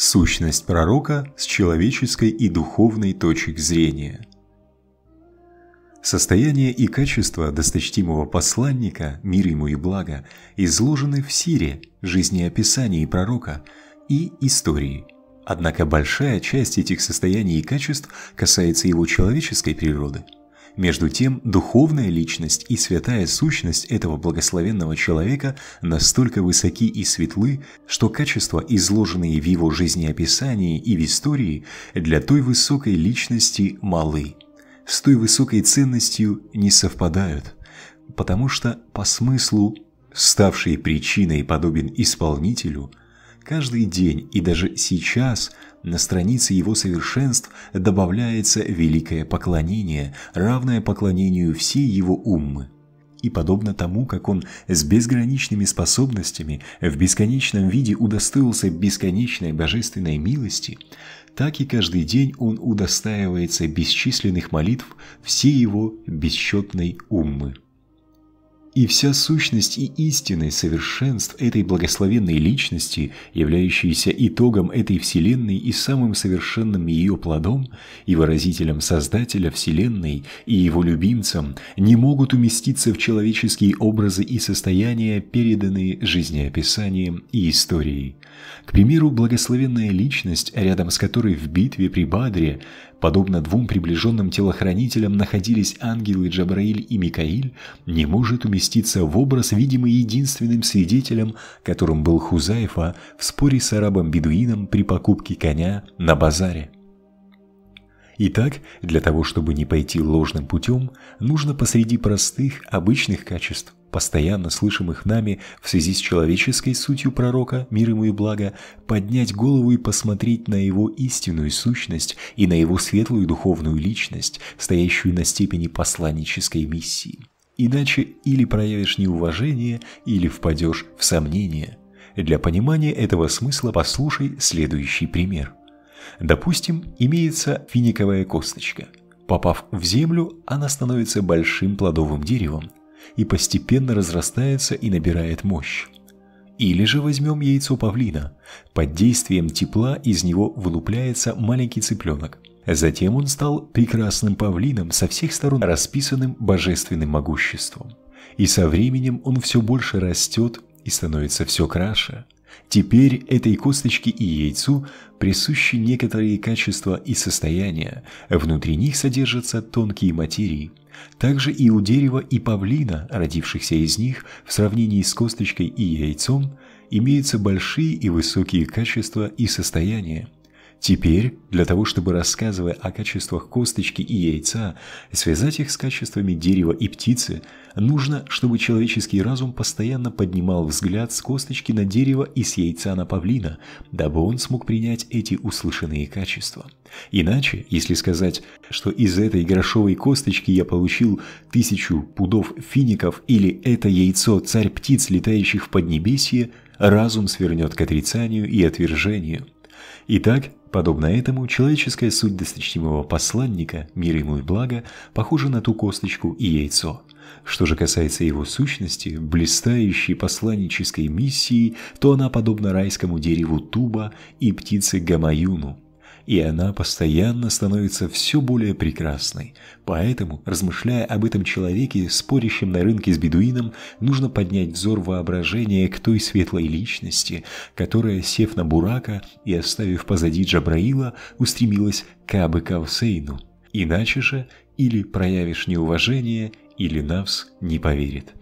сущность пророка с человеческой и духовной точек зрения. Состояние и качество досточтимого посланника, мир ему и благо, изложены в Сире, жизнеописании пророка и истории. Однако большая часть этих состояний и качеств касается его человеческой природы – между тем, духовная личность и святая сущность этого благословенного человека настолько высоки и светлы, что качества, изложенные в его жизнеописании и в истории, для той высокой личности малы, с той высокой ценностью не совпадают, потому что по смыслу ставший причиной подобен исполнителю, Каждый день и даже сейчас на странице его совершенств добавляется великое поклонение, равное поклонению всей его уммы. И подобно тому, как он с безграничными способностями в бесконечном виде удостоился бесконечной божественной милости, так и каждый день он удостаивается бесчисленных молитв всей его бесчетной уммы. И вся сущность и истинное совершенств этой благословенной личности, являющейся итогом этой Вселенной и самым совершенным ее плодом, и выразителем Создателя Вселенной и его любимцам, не могут уместиться в человеческие образы и состояния, переданные жизнеописанием и историей. К примеру, благословенная личность, рядом с которой в битве при Бадре Подобно двум приближенным телохранителям находились ангелы Джабраиль и Микаиль, не может уместиться в образ, видимо, единственным свидетелем, которым был Хузайфа в споре с арабом-бедуином при покупке коня на базаре. Итак, для того, чтобы не пойти ложным путем, нужно посреди простых, обычных качеств, постоянно слышимых нами в связи с человеческой сутью пророка, мир ему и благо, поднять голову и посмотреть на его истинную сущность и на его светлую духовную личность, стоящую на степени посланнической миссии. Иначе или проявишь неуважение, или впадешь в сомнение. Для понимания этого смысла послушай следующий пример – Допустим, имеется финиковая косточка. Попав в землю, она становится большим плодовым деревом и постепенно разрастается и набирает мощь. Или же возьмем яйцо павлина. Под действием тепла из него вылупляется маленький цыпленок. Затем он стал прекрасным павлином, со всех сторон расписанным божественным могуществом. И со временем он все больше растет и становится все краше – Теперь этой косточке и яйцу присущи некоторые качества и состояния, внутри них содержатся тонкие материи. Также и у дерева и павлина, родившихся из них, в сравнении с косточкой и яйцом, имеются большие и высокие качества и состояния. Теперь, для того, чтобы рассказывая о качествах косточки и яйца, связать их с качествами дерева и птицы, нужно, чтобы человеческий разум постоянно поднимал взгляд с косточки на дерево и с яйца на павлина, дабы он смог принять эти услышанные качества. Иначе, если сказать, что из этой грошовой косточки я получил тысячу пудов фиников или это яйцо царь птиц, летающих в Поднебесье, разум свернет к отрицанию и отвержению – Итак, подобно этому, человеческая суть досточтимого посланника, мир ему и благо, похожа на ту косточку и яйцо. Что же касается его сущности, блистающей посланнической миссии, то она подобна райскому дереву туба и птице гамаюну, и она постоянно становится все более прекрасной. Поэтому, размышляя об этом человеке, спорящем на рынке с бедуином, нужно поднять взор воображения к той светлой личности, которая, сев на Бурака и оставив позади Джабраила, устремилась к Абы Каусейну. Иначе же или проявишь неуважение, или Навс не поверит.